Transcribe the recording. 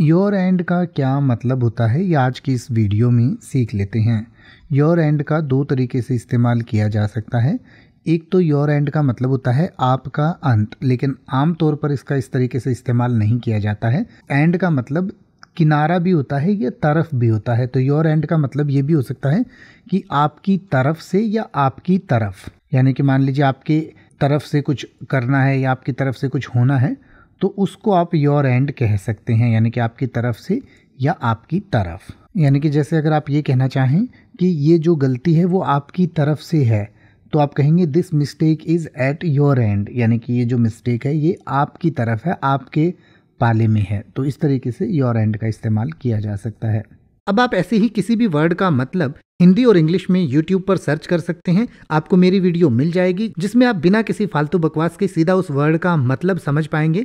your and का क्या मतलब होता है ये आज की इस वीडियो में सीख लेते हैं योर एंड का दो तरीके से इस्तेमाल किया जा सकता है एक तो योर एंड का मतलब होता है आपका अंत लेकिन आम तौर पर इसका इस तरीके से इस्तेमाल नहीं किया जाता है एंड का मतलब किनारा भी होता है या तरफ भी होता है तो योर एंड का मतलब ये भी हो सकता है कि आपकी तरफ से या आपकी तरफ यानी कि मान लीजिए आपके तरफ से कुछ करना है या आपकी तरफ से कुछ होना है तो उसको आप योर एंड कह सकते हैं यानी कि आपकी तरफ से या आपकी तरफ यानी कि जैसे अगर आप ये कहना चाहें कि ये जो गलती है वो आपकी तरफ से है तो आप कहेंगे this mistake is at your end यानी कि ये जो मिस्टेक है ये आपकी तरफ है आपके पाले में है तो इस तरीके से योर एंड का इस्तेमाल किया जा सकता है अब आप ऐसे ही किसी भी वर्ड का मतलब हिंदी और इंग्लिश में यूट्यूब पर सर्च कर सकते हैं आपको मेरी वीडियो मिल जाएगी जिसमें आप बिना किसी फालतू बकवास के सीधा उस वर्ड का मतलब समझ पाएंगे